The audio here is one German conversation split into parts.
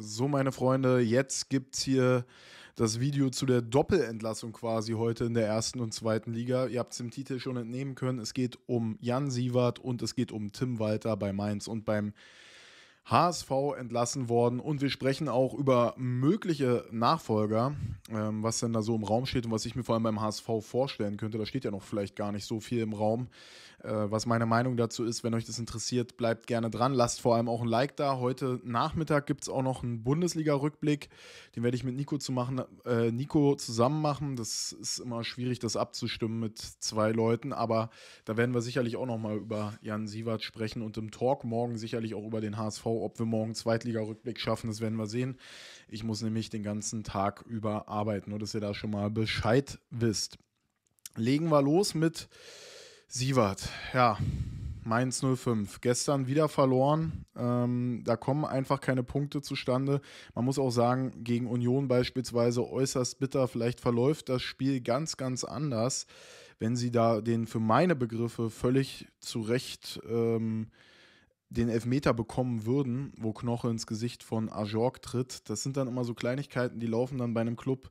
So, meine Freunde, jetzt gibt es hier das Video zu der Doppelentlassung quasi heute in der ersten und zweiten Liga. Ihr habt es im Titel schon entnehmen können. Es geht um Jan Siewert und es geht um Tim Walter bei Mainz und beim HSV entlassen worden und wir sprechen auch über mögliche Nachfolger, ähm, was denn da so im Raum steht und was ich mir vor allem beim HSV vorstellen könnte. Da steht ja noch vielleicht gar nicht so viel im Raum. Äh, was meine Meinung dazu ist, wenn euch das interessiert, bleibt gerne dran. Lasst vor allem auch ein Like da. Heute Nachmittag gibt es auch noch einen Bundesliga-Rückblick. Den werde ich mit Nico, zu machen, äh, Nico zusammen machen. Das ist immer schwierig, das abzustimmen mit zwei Leuten, aber da werden wir sicherlich auch nochmal über Jan Siewert sprechen und im Talk morgen sicherlich auch über den HSV ob wir morgen Zweitliga-Rückblick schaffen, das werden wir sehen. Ich muss nämlich den ganzen Tag über arbeiten, nur dass ihr da schon mal Bescheid wisst. Legen wir los mit Sievert. Ja, Mainz 05. Gestern wieder verloren. Ähm, da kommen einfach keine Punkte zustande. Man muss auch sagen, gegen Union beispielsweise äußerst bitter. Vielleicht verläuft das Spiel ganz, ganz anders, wenn sie da den für meine Begriffe völlig zu Recht ähm, den Elfmeter bekommen würden, wo Knoche ins Gesicht von Ajorg tritt. Das sind dann immer so Kleinigkeiten, die laufen dann bei einem Club,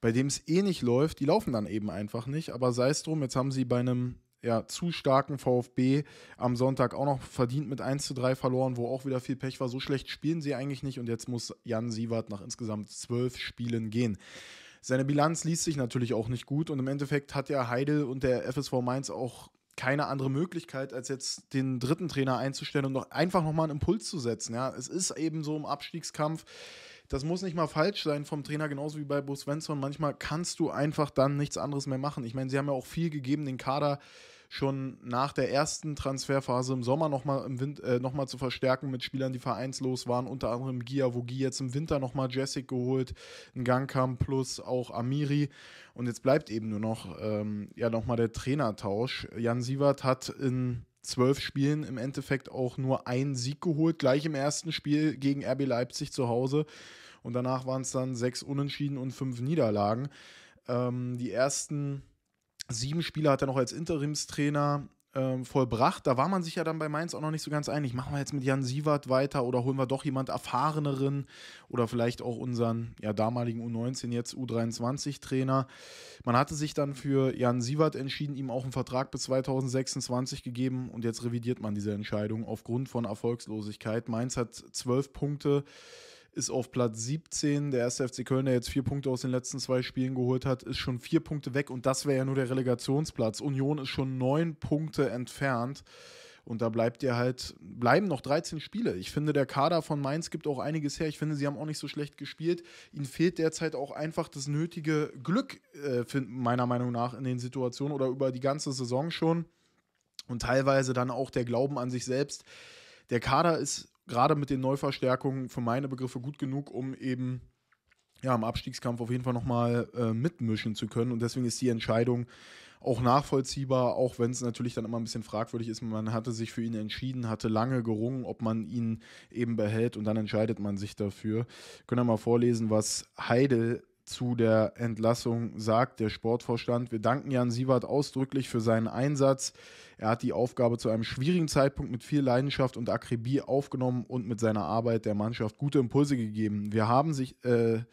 bei dem es eh nicht läuft, die laufen dann eben einfach nicht. Aber sei es drum, jetzt haben sie bei einem ja, zu starken VfB am Sonntag auch noch verdient mit 1 zu 3 verloren, wo auch wieder viel Pech war. So schlecht spielen sie eigentlich nicht und jetzt muss Jan Siewert nach insgesamt zwölf Spielen gehen. Seine Bilanz liest sich natürlich auch nicht gut und im Endeffekt hat ja Heidel und der FSV Mainz auch keine andere Möglichkeit, als jetzt den dritten Trainer einzustellen und noch, einfach nochmal einen Impuls zu setzen. Ja? Es ist eben so im Abstiegskampf, das muss nicht mal falsch sein vom Trainer, genauso wie bei Bo Svensson. Manchmal kannst du einfach dann nichts anderes mehr machen. Ich meine, sie haben ja auch viel gegeben, den Kader schon nach der ersten Transferphase im Sommer nochmal äh, noch zu verstärken mit Spielern, die vereinslos waren, unter anderem Gia Wogi, jetzt im Winter nochmal Jessic geholt, ein Gangkamp plus auch Amiri. Und jetzt bleibt eben nur noch ähm, ja nochmal der Trainertausch. Jan Sievert hat in zwölf Spielen im Endeffekt auch nur einen Sieg geholt, gleich im ersten Spiel gegen RB Leipzig zu Hause. Und danach waren es dann sechs Unentschieden und fünf Niederlagen. Ähm, die ersten Sieben Spiele hat er noch als Interimstrainer ähm, vollbracht. Da war man sich ja dann bei Mainz auch noch nicht so ganz einig. Machen wir jetzt mit Jan Sievert weiter oder holen wir doch jemand Erfahreneren oder vielleicht auch unseren ja, damaligen U19, jetzt U23-Trainer. Man hatte sich dann für Jan Sievert entschieden, ihm auch einen Vertrag bis 2026 gegeben und jetzt revidiert man diese Entscheidung aufgrund von Erfolgslosigkeit. Mainz hat zwölf Punkte ist auf Platz 17. Der erste FC Köln, der jetzt vier Punkte aus den letzten zwei Spielen geholt hat, ist schon vier Punkte weg und das wäre ja nur der Relegationsplatz. Union ist schon neun Punkte entfernt. Und da bleibt ihr halt, bleiben noch 13 Spiele. Ich finde, der Kader von Mainz gibt auch einiges her. Ich finde, sie haben auch nicht so schlecht gespielt. Ihnen fehlt derzeit auch einfach das nötige Glück, äh, meiner Meinung nach, in den Situationen oder über die ganze Saison schon. Und teilweise dann auch der Glauben an sich selbst. Der Kader ist gerade mit den Neuverstärkungen für meine Begriffe gut genug, um eben ja, im Abstiegskampf auf jeden Fall nochmal äh, mitmischen zu können. Und deswegen ist die Entscheidung auch nachvollziehbar, auch wenn es natürlich dann immer ein bisschen fragwürdig ist. Man hatte sich für ihn entschieden, hatte lange gerungen, ob man ihn eben behält und dann entscheidet man sich dafür. Können wir mal vorlesen, was Heidel zu der Entlassung sagt der Sportvorstand. Wir danken Jan Siewert ausdrücklich für seinen Einsatz. Er hat die Aufgabe zu einem schwierigen Zeitpunkt mit viel Leidenschaft und Akribie aufgenommen und mit seiner Arbeit der Mannschaft gute Impulse gegeben. Wir haben sich, äh,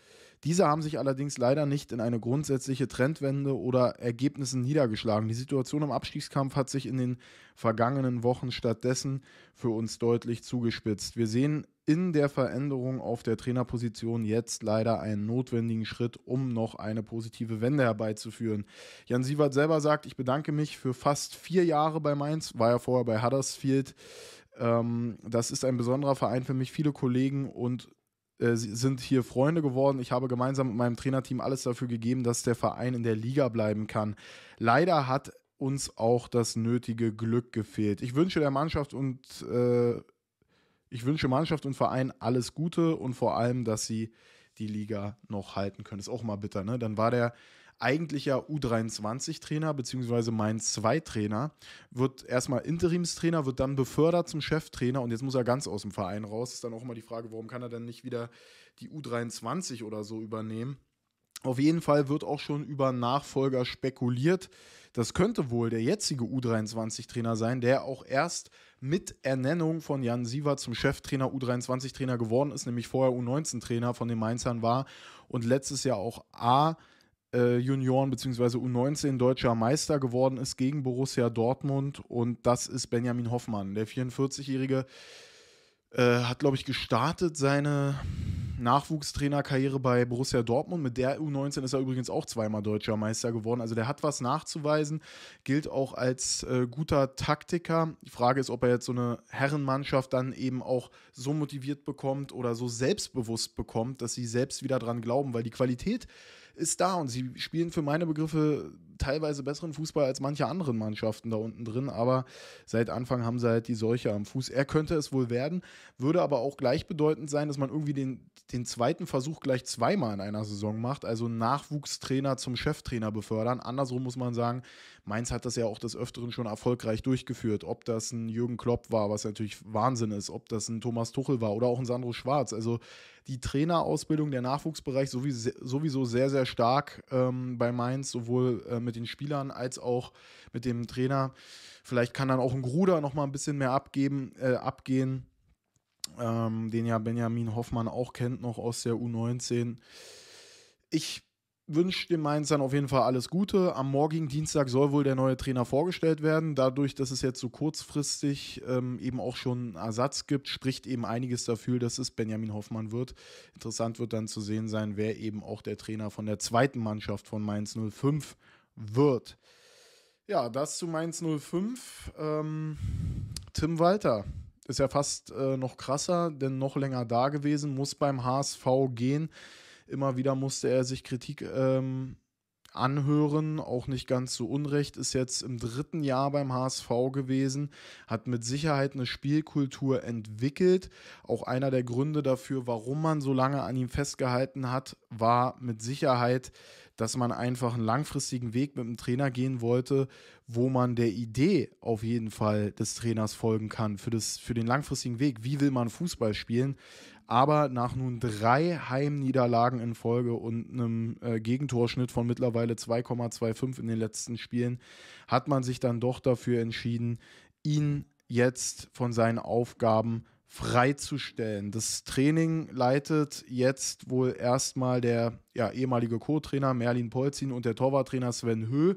diese haben sich allerdings leider nicht in eine grundsätzliche Trendwende oder Ergebnisse niedergeschlagen. Die Situation im Abstiegskampf hat sich in den vergangenen Wochen stattdessen für uns deutlich zugespitzt. Wir sehen in der Veränderung auf der Trainerposition jetzt leider einen notwendigen Schritt, um noch eine positive Wende herbeizuführen. Jan Siewert selber sagt, ich bedanke mich für fast vier Jahre bei Mainz, war ja vorher bei Huddersfield. Ähm, das ist ein besonderer Verein für mich. Viele Kollegen und äh, Sie sind hier Freunde geworden. Ich habe gemeinsam mit meinem Trainerteam alles dafür gegeben, dass der Verein in der Liga bleiben kann. Leider hat uns auch das nötige Glück gefehlt. Ich wünsche der Mannschaft und äh, ich wünsche Mannschaft und Verein alles Gute und vor allem, dass sie die Liga noch halten können. Ist auch mal bitter, ne? Dann war der eigentlich ja U23-Trainer, beziehungsweise mein Zwei-Trainer, wird erstmal Interimstrainer, wird dann befördert zum Cheftrainer und jetzt muss er ganz aus dem Verein raus. Ist dann auch mal die Frage, warum kann er denn nicht wieder die U23 oder so übernehmen? Auf jeden Fall wird auch schon über Nachfolger spekuliert. Das könnte wohl der jetzige U23-Trainer sein, der auch erst mit Ernennung von Jan Siever zum Cheftrainer U23-Trainer geworden ist, nämlich vorher U19-Trainer von den Mainzern war und letztes Jahr auch A. Äh, Junioren bzw. U19 deutscher Meister geworden ist gegen Borussia Dortmund und das ist Benjamin Hoffmann, der 44-jährige äh, hat, glaube ich, gestartet seine Nachwuchstrainerkarriere bei Borussia Dortmund. Mit der U19 ist er übrigens auch zweimal deutscher Meister geworden. Also der hat was nachzuweisen, gilt auch als äh, guter Taktiker. Die Frage ist, ob er jetzt so eine Herrenmannschaft dann eben auch so motiviert bekommt oder so selbstbewusst bekommt, dass sie selbst wieder dran glauben, weil die Qualität ist da und sie spielen für meine Begriffe teilweise besseren Fußball als manche anderen Mannschaften da unten drin, aber seit Anfang haben sie halt die Seuche am Fuß. Er könnte es wohl werden, würde aber auch gleichbedeutend sein, dass man irgendwie den, den zweiten Versuch gleich zweimal in einer Saison macht, also Nachwuchstrainer zum Cheftrainer befördern. Andersrum muss man sagen, Mainz hat das ja auch des Öfteren schon erfolgreich durchgeführt. Ob das ein Jürgen Klopp war, was natürlich Wahnsinn ist, ob das ein Thomas Tuchel war oder auch ein Sandro Schwarz. Also die Trainerausbildung, der Nachwuchsbereich sowieso sehr, sehr stark ähm, bei Mainz, sowohl äh, mit den Spielern als auch mit dem Trainer. Vielleicht kann dann auch ein Gruder noch mal ein bisschen mehr abgeben, äh, abgehen, ähm, den ja Benjamin Hoffmann auch kennt, noch aus der U19. Ich wünscht dem Mainz dann auf jeden Fall alles Gute. Am morgigen Dienstag soll wohl der neue Trainer vorgestellt werden. Dadurch, dass es jetzt so kurzfristig ähm, eben auch schon einen Ersatz gibt, spricht eben einiges dafür, dass es Benjamin Hoffmann wird. Interessant wird dann zu sehen sein, wer eben auch der Trainer von der zweiten Mannschaft von Mainz 05 wird. Ja, das zu Mainz 05. Ähm, Tim Walter ist ja fast äh, noch krasser, denn noch länger da gewesen, muss beim HSV gehen. Immer wieder musste er sich Kritik ähm, anhören, auch nicht ganz so unrecht, ist jetzt im dritten Jahr beim HSV gewesen, hat mit Sicherheit eine Spielkultur entwickelt. Auch einer der Gründe dafür, warum man so lange an ihm festgehalten hat, war mit Sicherheit, dass man einfach einen langfristigen Weg mit dem Trainer gehen wollte, wo man der Idee auf jeden Fall des Trainers folgen kann, für, das, für den langfristigen Weg. Wie will man Fußball spielen? aber nach nun drei Heimniederlagen in Folge und einem äh, Gegentorschnitt von mittlerweile 2,25 in den letzten Spielen hat man sich dann doch dafür entschieden, ihn jetzt von seinen Aufgaben freizustellen. Das Training leitet jetzt wohl erstmal der ja, ehemalige Co-Trainer Merlin Polzin und der Torwarttrainer Sven Höh.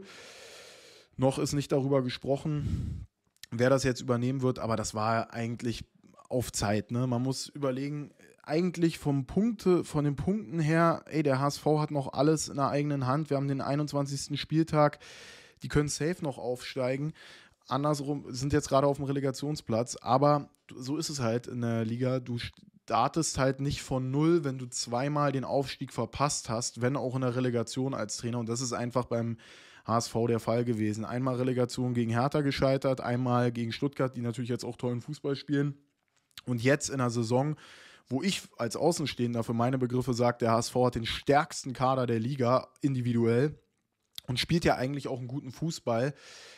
Noch ist nicht darüber gesprochen, wer das jetzt übernehmen wird, aber das war eigentlich auf Zeit. Ne? Man muss überlegen, eigentlich vom Punkte, von den Punkten her, ey, der HSV hat noch alles in der eigenen Hand. Wir haben den 21. Spieltag, die können safe noch aufsteigen. Andersrum sind jetzt gerade auf dem Relegationsplatz, aber so ist es halt in der Liga. Du startest halt nicht von null, wenn du zweimal den Aufstieg verpasst hast, wenn auch in der Relegation als Trainer. Und das ist einfach beim HSV der Fall gewesen. Einmal Relegation gegen Hertha gescheitert, einmal gegen Stuttgart, die natürlich jetzt auch tollen Fußball spielen. Und jetzt in der Saison, wo ich als Außenstehender für meine Begriffe sage, der HSV hat den stärksten Kader der Liga individuell und spielt ja eigentlich auch einen guten Fußball,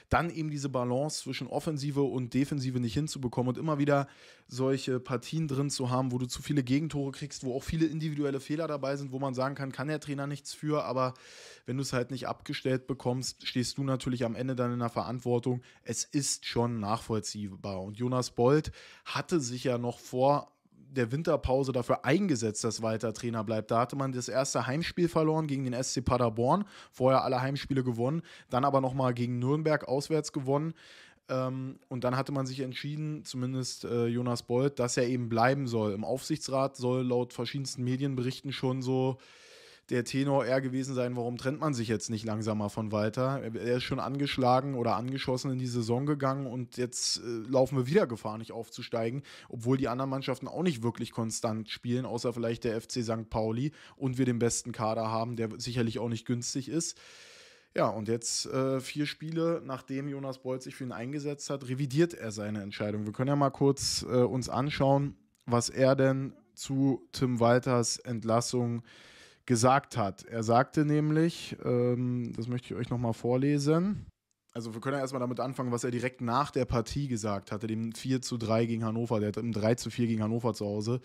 dann eben diese Balance zwischen Offensive und Defensive nicht hinzubekommen und immer wieder solche Partien drin zu haben, wo du zu viele Gegentore kriegst, wo auch viele individuelle Fehler dabei sind, wo man sagen kann, kann der Trainer nichts für, aber wenn du es halt nicht abgestellt bekommst, stehst du natürlich am Ende dann in der Verantwortung. Es ist schon nachvollziehbar und Jonas Bold hatte sich ja noch vor der Winterpause dafür eingesetzt, dass Walter Trainer bleibt. Da hatte man das erste Heimspiel verloren gegen den SC Paderborn, vorher alle Heimspiele gewonnen, dann aber nochmal gegen Nürnberg auswärts gewonnen. Ähm, und dann hatte man sich entschieden, zumindest äh, Jonas Bold, dass er eben bleiben soll. Im Aufsichtsrat soll laut verschiedensten Medienberichten schon so der Tenor eher gewesen sein, warum trennt man sich jetzt nicht langsamer von Walter? Er ist schon angeschlagen oder angeschossen in die Saison gegangen und jetzt äh, laufen wir wieder Gefahr, nicht aufzusteigen, obwohl die anderen Mannschaften auch nicht wirklich konstant spielen, außer vielleicht der FC St. Pauli und wir den besten Kader haben, der sicherlich auch nicht günstig ist. Ja, und jetzt äh, vier Spiele, nachdem Jonas Beuth sich für ihn eingesetzt hat, revidiert er seine Entscheidung. Wir können ja mal kurz äh, uns anschauen, was er denn zu Tim Walters Entlassung gesagt hat. Er sagte nämlich, ähm, das möchte ich euch nochmal vorlesen. Also wir können ja erstmal damit anfangen, was er direkt nach der Partie gesagt hatte, dem 4 zu 3 gegen Hannover, der hat im 3 zu 4 gegen Hannover zu Hause.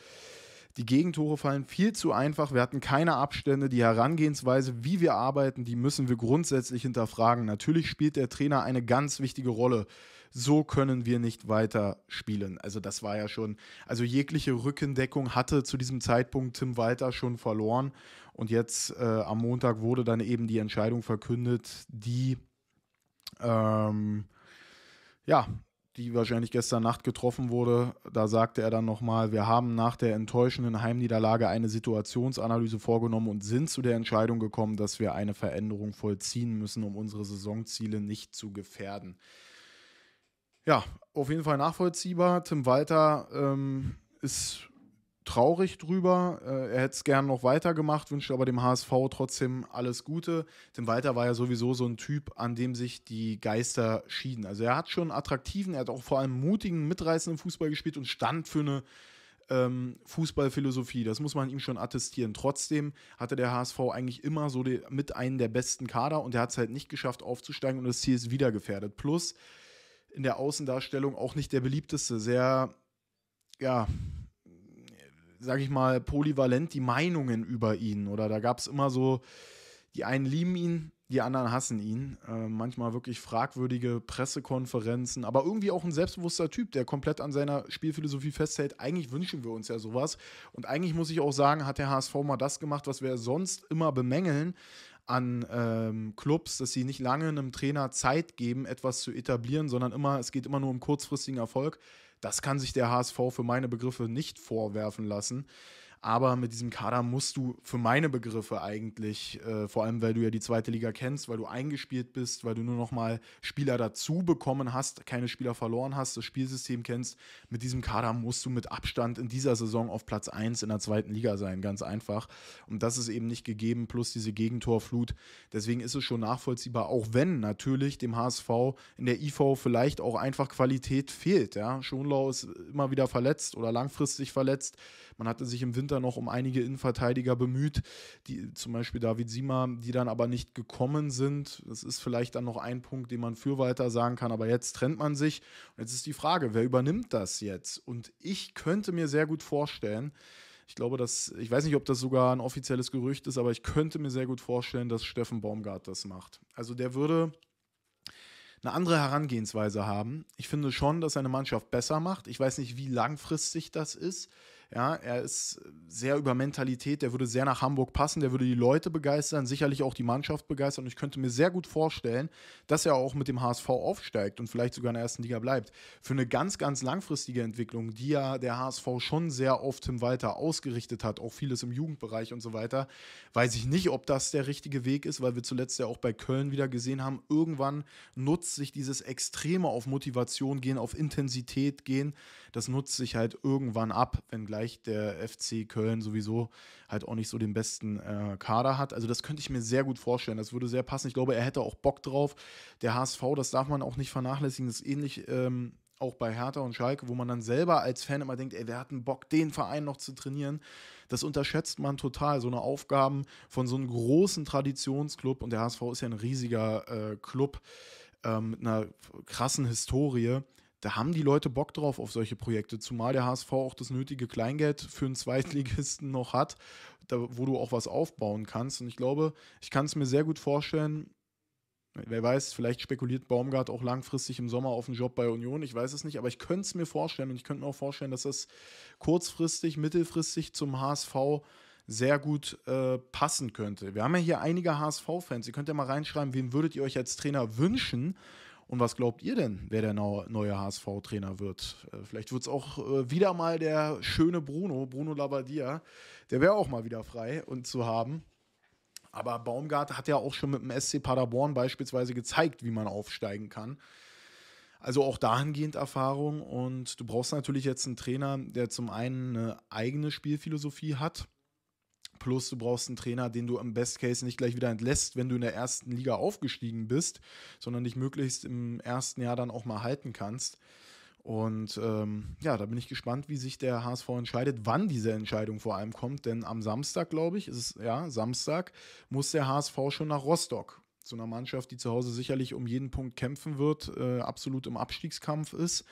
Die Gegentore fallen viel zu einfach. Wir hatten keine Abstände. Die Herangehensweise, wie wir arbeiten, die müssen wir grundsätzlich hinterfragen. Natürlich spielt der Trainer eine ganz wichtige Rolle so können wir nicht weiter spielen. Also das war ja schon, also jegliche Rückendeckung hatte zu diesem Zeitpunkt Tim Walter schon verloren. Und jetzt äh, am Montag wurde dann eben die Entscheidung verkündet, die ähm, ja, die wahrscheinlich gestern Nacht getroffen wurde. Da sagte er dann nochmal, wir haben nach der enttäuschenden Heimniederlage eine Situationsanalyse vorgenommen und sind zu der Entscheidung gekommen, dass wir eine Veränderung vollziehen müssen, um unsere Saisonziele nicht zu gefährden. Ja, auf jeden Fall nachvollziehbar. Tim Walter ähm, ist traurig drüber. Äh, er hätte es gern noch weitergemacht, wünscht aber dem HSV trotzdem alles Gute. Tim Walter war ja sowieso so ein Typ, an dem sich die Geister schieden. Also er hat schon attraktiven, er hat auch vor allem mutigen, mitreißenden Fußball gespielt und stand für eine ähm, Fußballphilosophie. Das muss man ihm schon attestieren. Trotzdem hatte der HSV eigentlich immer so die, mit einen der besten Kader und er hat es halt nicht geschafft aufzusteigen und das Ziel ist wieder gefährdet. Plus in der Außendarstellung auch nicht der beliebteste. Sehr, ja, sag ich mal, polyvalent die Meinungen über ihn. Oder da gab es immer so, die einen lieben ihn, die anderen hassen ihn. Äh, manchmal wirklich fragwürdige Pressekonferenzen, aber irgendwie auch ein selbstbewusster Typ, der komplett an seiner Spielphilosophie festhält. Eigentlich wünschen wir uns ja sowas. Und eigentlich muss ich auch sagen, hat der HSV mal das gemacht, was wir sonst immer bemängeln an ähm, Clubs, dass sie nicht lange einem Trainer Zeit geben, etwas zu etablieren, sondern immer, es geht immer nur um kurzfristigen Erfolg. Das kann sich der HSV für meine Begriffe nicht vorwerfen lassen. Aber mit diesem Kader musst du für meine Begriffe eigentlich, äh, vor allem weil du ja die zweite Liga kennst, weil du eingespielt bist, weil du nur nochmal Spieler dazu bekommen hast, keine Spieler verloren hast, das Spielsystem kennst, mit diesem Kader musst du mit Abstand in dieser Saison auf Platz 1 in der zweiten Liga sein, ganz einfach. Und das ist eben nicht gegeben, plus diese Gegentorflut. Deswegen ist es schon nachvollziehbar, auch wenn natürlich dem HSV in der IV vielleicht auch einfach Qualität fehlt. Ja? Schonlau ist immer wieder verletzt oder langfristig verletzt. Man hatte sich im Winter sind da noch um einige Innenverteidiger bemüht, die, zum Beispiel David Sima, die dann aber nicht gekommen sind. Das ist vielleicht dann noch ein Punkt, den man für weiter sagen kann, aber jetzt trennt man sich. Und jetzt ist die Frage, wer übernimmt das jetzt? Und ich könnte mir sehr gut vorstellen, ich glaube, dass, ich weiß nicht, ob das sogar ein offizielles Gerücht ist, aber ich könnte mir sehr gut vorstellen, dass Steffen Baumgart das macht. Also der würde eine andere Herangehensweise haben. Ich finde schon, dass eine Mannschaft besser macht. Ich weiß nicht, wie langfristig das ist. Ja, er ist sehr über Mentalität, der würde sehr nach Hamburg passen, der würde die Leute begeistern, sicherlich auch die Mannschaft begeistern. Und ich könnte mir sehr gut vorstellen, dass er auch mit dem HSV aufsteigt und vielleicht sogar in der ersten Liga bleibt. Für eine ganz, ganz langfristige Entwicklung, die ja der HSV schon sehr auf Tim Walter ausgerichtet hat, auch vieles im Jugendbereich und so weiter, weiß ich nicht, ob das der richtige Weg ist, weil wir zuletzt ja auch bei Köln wieder gesehen haben, irgendwann nutzt sich dieses Extreme auf Motivation gehen, auf Intensität gehen das nutzt sich halt irgendwann ab, wenngleich der FC Köln sowieso halt auch nicht so den besten äh, Kader hat. Also das könnte ich mir sehr gut vorstellen. Das würde sehr passen. Ich glaube, er hätte auch Bock drauf. Der HSV, das darf man auch nicht vernachlässigen, das ist ähnlich. Ähm, auch bei Hertha und Schalke, wo man dann selber als Fan immer denkt, ey, wir hatten Bock, den Verein noch zu trainieren. Das unterschätzt man total. So eine Aufgaben von so einem großen Traditionsclub und der HSV ist ja ein riesiger äh, Club ähm, mit einer krassen Historie da haben die Leute Bock drauf auf solche Projekte, zumal der HSV auch das nötige Kleingeld für einen Zweitligisten noch hat, da, wo du auch was aufbauen kannst. Und ich glaube, ich kann es mir sehr gut vorstellen, wer weiß, vielleicht spekuliert Baumgart auch langfristig im Sommer auf einen Job bei Union, ich weiß es nicht, aber ich könnte es mir vorstellen und ich könnte mir auch vorstellen, dass das kurzfristig, mittelfristig zum HSV sehr gut äh, passen könnte. Wir haben ja hier einige HSV-Fans. Ihr könnt ja mal reinschreiben, wen würdet ihr euch als Trainer wünschen? Und was glaubt ihr denn, wer der neue HSV-Trainer wird? Äh, vielleicht wird es auch äh, wieder mal der schöne Bruno, Bruno Labbadia. Der wäre auch mal wieder frei und zu haben. Aber Baumgart hat ja auch schon mit dem SC Paderborn beispielsweise gezeigt, wie man aufsteigen kann. Also auch dahingehend Erfahrung. Und du brauchst natürlich jetzt einen Trainer, der zum einen eine eigene Spielphilosophie hat Plus, du brauchst einen Trainer, den du im Best Case nicht gleich wieder entlässt, wenn du in der ersten Liga aufgestiegen bist, sondern dich möglichst im ersten Jahr dann auch mal halten kannst. Und ähm, ja, da bin ich gespannt, wie sich der HSV entscheidet, wann diese Entscheidung vor allem kommt. Denn am Samstag, glaube ich, ist es ja Samstag, muss der HSV schon nach Rostock. Zu einer Mannschaft, die zu Hause sicherlich um jeden Punkt kämpfen wird, äh, absolut im Abstiegskampf ist.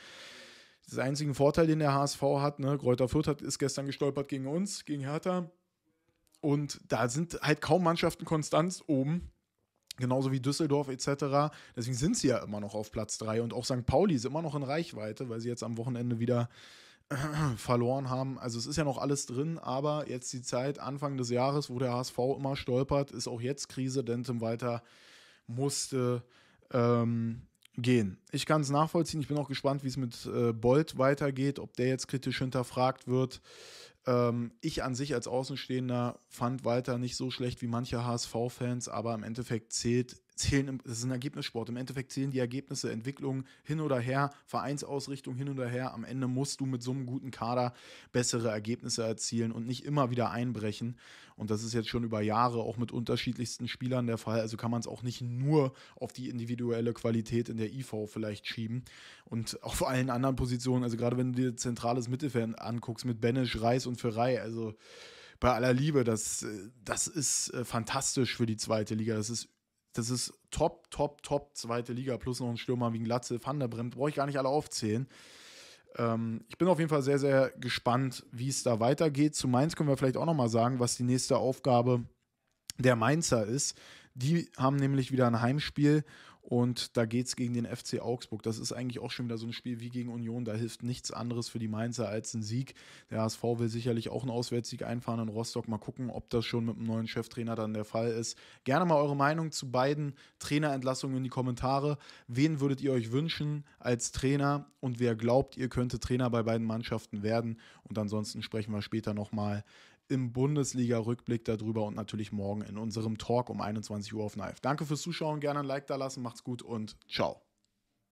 Das einzige Vorteil, den der HSV hat, ne, Kräuter Fürth hat, ist gestern gestolpert gegen uns, gegen Hertha. Und da sind halt kaum Mannschaften konstant oben. Genauso wie Düsseldorf etc. Deswegen sind sie ja immer noch auf Platz 3 und auch St. Pauli ist immer noch in Reichweite, weil sie jetzt am Wochenende wieder verloren haben. Also es ist ja noch alles drin, aber jetzt die Zeit Anfang des Jahres, wo der HSV immer stolpert, ist auch jetzt Krise, denn Tim Walter musste ähm, gehen. Ich kann es nachvollziehen. Ich bin auch gespannt, wie es mit äh, Bolt weitergeht, ob der jetzt kritisch hinterfragt wird. Ähm, ich an sich als Außenstehender fand Walter nicht so schlecht wie manche HSV-Fans, aber im Endeffekt zählt zählen, das ist ein Ergebnissport. Im Endeffekt zählen die Ergebnisse, Entwicklung hin oder her, Vereinsausrichtung hin oder her. Am Ende musst du mit so einem guten Kader bessere Ergebnisse erzielen und nicht immer wieder einbrechen. Und das ist jetzt schon über Jahre auch mit unterschiedlichsten Spielern der Fall. Also kann man es auch nicht nur auf die individuelle Qualität in der IV vielleicht schieben und auf allen anderen Positionen. Also gerade wenn du dir zentrales Mittelfeld anguckst mit Benesch, Reis und Ferrei, also bei aller Liebe, das, äh, das ist äh, fantastisch für die zweite Liga. Das ist das ist top, top, top zweite Liga plus noch ein Stürmer wie ein Glatze, Van der Bremt, brauche ich gar nicht alle aufzählen. Ähm, ich bin auf jeden Fall sehr, sehr gespannt, wie es da weitergeht. Zu Mainz können wir vielleicht auch nochmal sagen, was die nächste Aufgabe der Mainzer ist. Die haben nämlich wieder ein Heimspiel und da geht es gegen den FC Augsburg. Das ist eigentlich auch schon wieder so ein Spiel wie gegen Union. Da hilft nichts anderes für die Mainzer als ein Sieg. Der HSV will sicherlich auch einen Auswärtssieg einfahren in Rostock. Mal gucken, ob das schon mit dem neuen Cheftrainer dann der Fall ist. Gerne mal eure Meinung zu beiden Trainerentlassungen in die Kommentare. Wen würdet ihr euch wünschen als Trainer und wer glaubt, ihr könnte Trainer bei beiden Mannschaften werden? Und ansonsten sprechen wir später nochmal im Bundesliga-Rückblick darüber und natürlich morgen in unserem Talk um 21 Uhr auf Knife. Danke fürs Zuschauen, gerne ein Like da lassen, macht's gut und ciao.